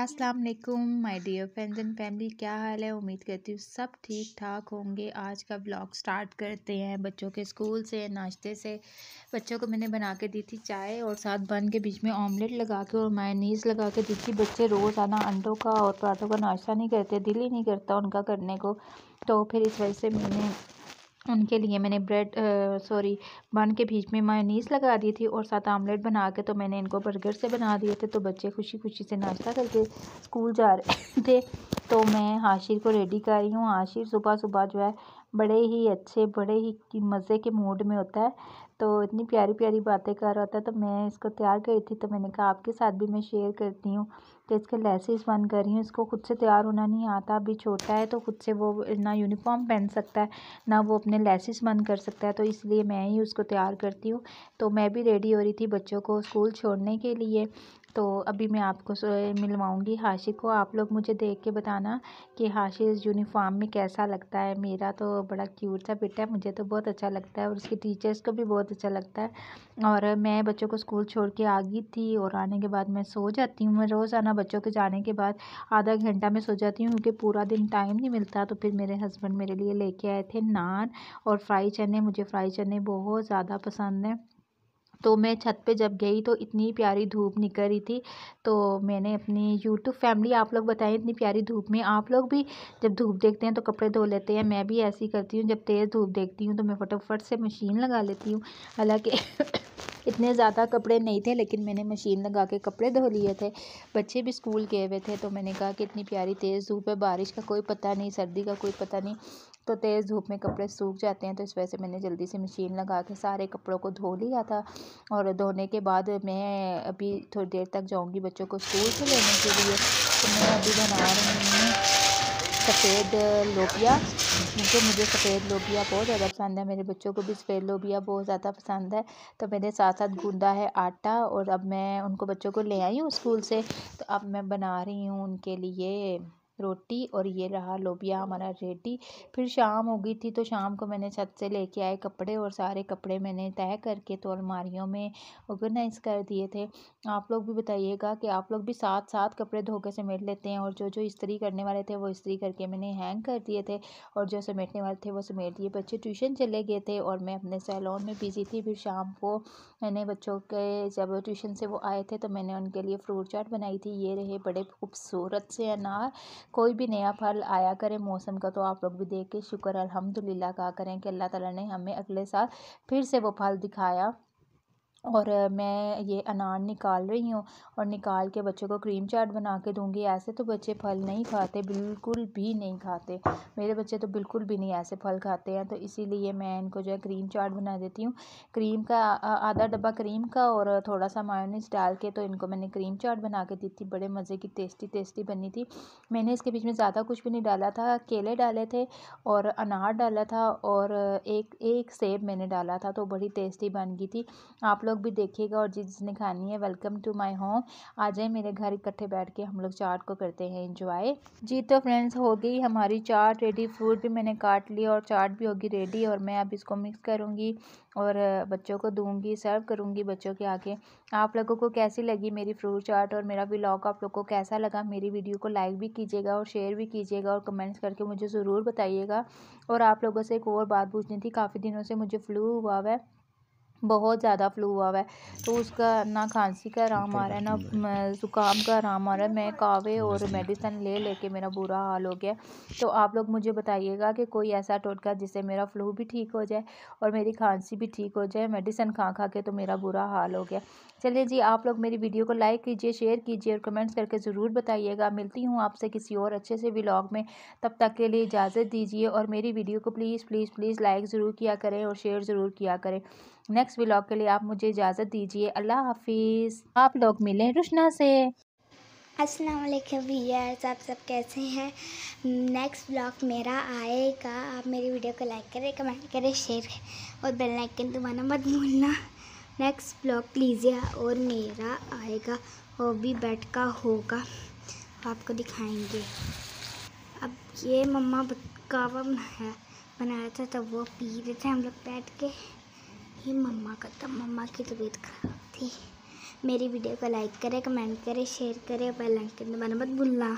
अस्सलाम वालेकुम my dear friends and family क्या हाल है उम्मीद करती हूँ सब ठीक ठाक होंगे आज का ब्लॉग स्टार्ट करते हैं बच्चों के स्कूल से नाश्ते से बच्चों को मैंने बना के दी थी चाय और साथ बन के बीच में ऑमलेट लगा के और मायनीज़ लगा के दी थी बच्चे रोज़ आना अंडों का और पराठों का नाश्ता नहीं करते दिल ही नहीं करता उनका करने को तो फिर इस वजह से मैंने उनके लिए मैंने ब्रेड सॉरी बन के बीच में मायनीस लगा दी थी और साथ आमलेट बना के तो मैंने इनको बर्गर से बना दिए थे तो बच्चे खुशी खुशी से नाश्ता करके स्कूल जा रहे थे तो मैं हाशिर को रेडी कर रही हूँ हाशिर सुबह सुबह जो है बड़े ही अच्छे बड़े ही मज़े के मूड में होता है तो इतनी प्यारी प्यारी बातें कर रहा होता है तो मैं इसको तैयार करी थी तो मैंने कहा आपके साथ भी मैं शेयर करती हूँ कि इसके लेसेस बन कर रही हूँ इसको खुद से तैयार होना नहीं आता अभी छोटा है तो खुद से वो ना यूनिफॉर्म पहन सकता है ना वो अपने लेसेस बन कर सकता है तो इसलिए मैं ही उसको तैयार करती हूँ तो मैं भी रेडी हो रही थी बच्चों को स्कूल छोड़ने के लिए तो अभी मैं आपको मिलवाऊंगी हाशी को आप लोग मुझे देख के बताना कि इस यूनिफॉर्म में कैसा लगता है मेरा तो बड़ा क्यूट सा बेटा है मुझे तो बहुत अच्छा लगता है और उसके टीचर्स को भी बहुत अच्छा लगता है और मैं बच्चों को स्कूल छोड़ के आ गई थी और आने के बाद मैं सो जाती हूँ मैं रोज़ाना बच्चों के जाने के बाद आधा घंटा मैं सो जाती हूँ क्योंकि पूरा दिन टाइम नहीं मिलता तो फिर मेरे हस्बैंड मेरे लिए लेके आए थे नान और फ्राई चने मुझे फ्राई चने बहुत ज़्यादा पसंद हैं तो मैं छत पे जब गई तो इतनी प्यारी धूप निकल रही थी तो मैंने अपनी यूट्यूब फैमिली आप लोग बताएं इतनी प्यारी धूप में आप लोग भी जब धूप देखते हैं तो कपड़े धो लेते हैं मैं भी ऐसी करती हूँ जब तेज़ धूप देखती हूँ तो मैं फटाफट से मशीन लगा लेती हूँ हालाँकि इतने ज़्यादा कपड़े नहीं थे लेकिन मैंने मशीन लगा के कपड़े धो लिए थे बच्चे भी स्कूल गए हुए थे तो मैंने कहा कि इतनी प्यारी तेज़ धूप है बारिश का कोई पता नहीं सर्दी का कोई पता नहीं तो तेज़ धूप में कपड़े सूख जाते हैं तो इस वजह से मैंने जल्दी से मशीन लगा के सारे कपड़ों को धो लिया था और धोने के बाद मैं अभी थोड़ी देर तक जाऊँगी बच्चों को स्कूल से लेने के लिए तो मैं अभी बना रही हूँ सफ़ेद लोबिया क्योंकि मुझे सफ़ेद लोबिया बहुत ज़्यादा पसंद है मेरे बच्चों को भी सफ़ेद लोबिया बहुत ज़्यादा पसंद है तो मैंने साथ साथ गूँधा है आटा और अब मैं उनको बच्चों को ले आई हूँ स्कूल से तो अब मैं बना रही हूँ उनके लिए रोटी और ये रहा लोबिया हमारा रेडी फिर शाम हो गई थी तो शाम को मैंने छत से लेके आए कपड़े और सारे कपड़े मैंने तय करके तो अलमारियों में ऑर्गेनाइज कर दिए थे आप लोग भी बताइएगा कि आप लोग भी साथ साथ कपड़े धोखे समेट लेते हैं और जो जो इस्त्री करने वाले थे वो इस्त्री करके मैंने हैंग कर दिए थे और जो समेटने वाले थे वो समेट दिए बच्चे ट्यूशन चले गए थे और मैं अपने सैलून में बिजी थी फिर शाम को मैंने बच्चों के जब ट्यूशन से वो आए थे तो मैंने उनके लिए फ्रूट चाट बनाई थी ये रहे बड़े खूबसूरत से अनार कोई भी नया फल आया करे मौसम का तो आप लोग भी देख के शुक्र अलहमदिल्ला कहा करें कि अल्लाह ताला ने हमें अगले साल फिर से वो फल दिखाया और मैं ये अनार निकाल रही हूँ और निकाल के बच्चों को क्रीम चाट बना के दूँगी ऐसे तो बच्चे फल नहीं खाते बिल्कुल भी नहीं खाते मेरे बच्चे तो बिल्कुल भी नहीं ऐसे फल खाते हैं तो इसीलिए मैं इनको जो है क्रीम चाट बना देती हूँ क्रीम का आधा डब्बा क्रीम का और थोड़ा सा मायोनीस डाल के तो इनको मैंने क्रीम चाट बना के दी थी बड़े मज़े की टेस्टी टेस्टी बनी थी मैंने इसके बीच में ज़्यादा कुछ भी नहीं डाला था केले डाले थे और अनार डाला था और एक एक सेब मैंने डाला था तो बड़ी टेस्टी बन गई थी आप लोग लोग भी देखिएगा और जिस जिसने खानी है वेलकम टू माय होम आ जाए मेरे घर इकट्ठे बैठ के हम लोग चाट को करते हैं इंजॉय जी तो फ्रेंड्स हो गई हमारी चाट रेडी फ्रूट भी मैंने काट लिया और चाट भी होगी रेडी और मैं अब इसको मिक्स करूँगी और बच्चों को दूँगी सर्व करूँगी बच्चों के आगे आप लोगों को कैसी लगी मेरी फ्रूट चाट और मेरा ब्लॉग आप लोग को कैसा लगा मेरी वीडियो को लाइक भी कीजिएगा और शेयर भी कीजिएगा और कमेंट्स करके मुझे ज़रूर बताइएगा और आप लोगों से एक और बात पूछनी थी काफ़ी दिनों से मुझे फ्लू हुआ हुआ है बहुत ज़्यादा फ्लू हुआ है तो उसका ना खांसी का आराम आ रहा है ना ज़ुकाम का आराम आ रहा है मैं कावे और मेडिसन ले लेके मेरा बुरा हाल हो गया तो आप लोग मुझे बताइएगा कि कोई ऐसा टोटका जिससे मेरा फ्लू भी ठीक हो जाए और मेरी खांसी भी ठीक हो जाए मेडिसन खा खा के तो मेरा बुरा हाल हो गया चलिए जी आप लोग मेरी वीडियो को लाइक कीजिए शेयर कीजिए और कमेंट्स करके ज़रूर बताइएगा मिलती हूँ आपसे किसी और अच्छे से ब्लॉग में तब तक के लिए इजाज़त दीजिए और मेरी वीडियो को प्लीज़ प्लीज़ प्लीज़ लाइक ज़रूर किया करें और शेयर ज़रूर किया करें नेक्स्ट नेक्स्ट व्लॉग के लिए आप मुझे इजाज़त दीजिए अल्लाह हाफिज़ आप लोग मिलें रुशना से असलम भैया आप सब कैसे हैं नेक्स्ट ब्लॉग मेरा आएगा आप मेरी वीडियो को लाइक करें कमेंट करें शेयर करें और बेल आइकन दबाना मत भूलना नेक्स्ट ब्लॉग लीजिए और मेरा आएगा वो भी बैठ का होगा आपको दिखाएंगे अब ये मम्मा कावा बनाया बनाया था तब वो पी रहे थे हम लोग बैठ के ही मम्मा का था मम्मा की तबीयत खराब थी मेरी वीडियो को लाइक करें कमेंट करें शेयर करें बेल आइकन दबाना मत भूलना